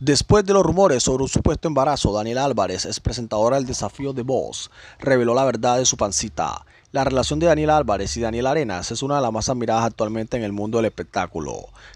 Después de los rumores sobre un supuesto embarazo, Daniel Álvarez, ex presentadora del desafío de Voz, reveló la verdad de su pancita. La relación de Daniel Álvarez y Daniel Arenas es una de las más admiradas actualmente en el mundo del espectáculo.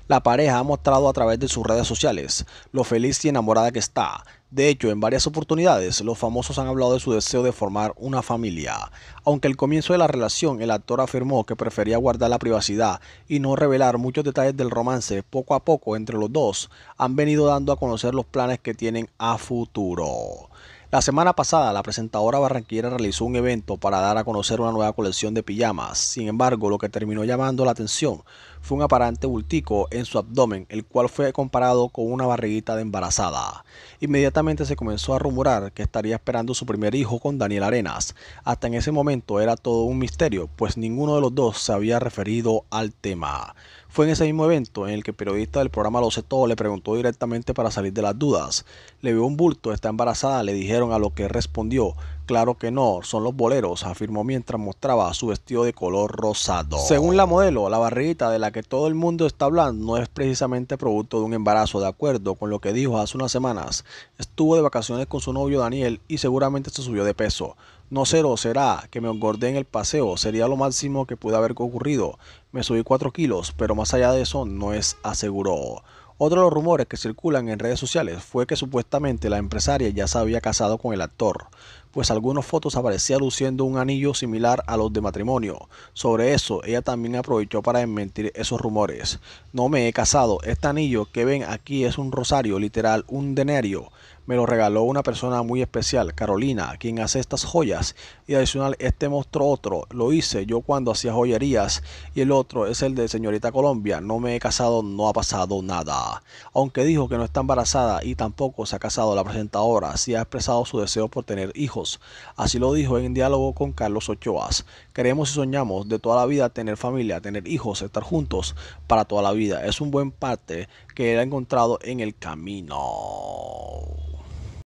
La pareja ha mostrado a través de sus redes sociales lo feliz y enamorada que está de hecho, en varias oportunidades los famosos han hablado de su deseo de formar una familia, aunque al comienzo de la relación el actor afirmó que prefería guardar la privacidad y no revelar muchos detalles del romance, poco a poco entre los dos han venido dando a conocer los planes que tienen a futuro. La semana pasada, la presentadora barranquera realizó un evento para dar a conocer una nueva colección de pijamas. Sin embargo, lo que terminó llamando la atención fue un aparente bultico en su abdomen, el cual fue comparado con una barriguita de embarazada. Inmediatamente se comenzó a rumorar que estaría esperando su primer hijo con Daniel Arenas. Hasta en ese momento era todo un misterio, pues ninguno de los dos se había referido al tema. Fue en ese mismo evento en el que el periodista del programa Lo sé todo le preguntó directamente para salir de las dudas. Le vio un bulto, está embarazada, le dijeron a lo que respondió Claro que no, son los boleros, afirmó mientras mostraba su vestido de color rosado. Según la modelo, la barriguita de la que todo el mundo está hablando no es precisamente producto de un embarazo, de acuerdo con lo que dijo hace unas semanas. Estuvo de vacaciones con su novio Daniel y seguramente se subió de peso. No cero, será que me engordé en el paseo, sería lo máximo que pude haber ocurrido. Me subí 4 kilos, pero más allá de eso no es aseguró. Otro de los rumores que circulan en redes sociales fue que supuestamente la empresaria ya se había casado con el actor pues algunas fotos aparecía luciendo un anillo similar a los de matrimonio. Sobre eso, ella también aprovechó para desmentir esos rumores. No me he casado, este anillo que ven aquí es un rosario, literal, un denario. Me lo regaló una persona muy especial, Carolina, quien hace estas joyas. Y adicional, este monstruo otro lo hice yo cuando hacía joyerías. Y el otro es el de señorita Colombia. No me he casado, no ha pasado nada. Aunque dijo que no está embarazada y tampoco se ha casado la presentadora, sí ha expresado su deseo por tener hijos. Así lo dijo en diálogo con Carlos Ochoas. Queremos y soñamos de toda la vida tener familia, tener hijos, estar juntos para toda la vida. Es un buen parte que él ha encontrado en el camino.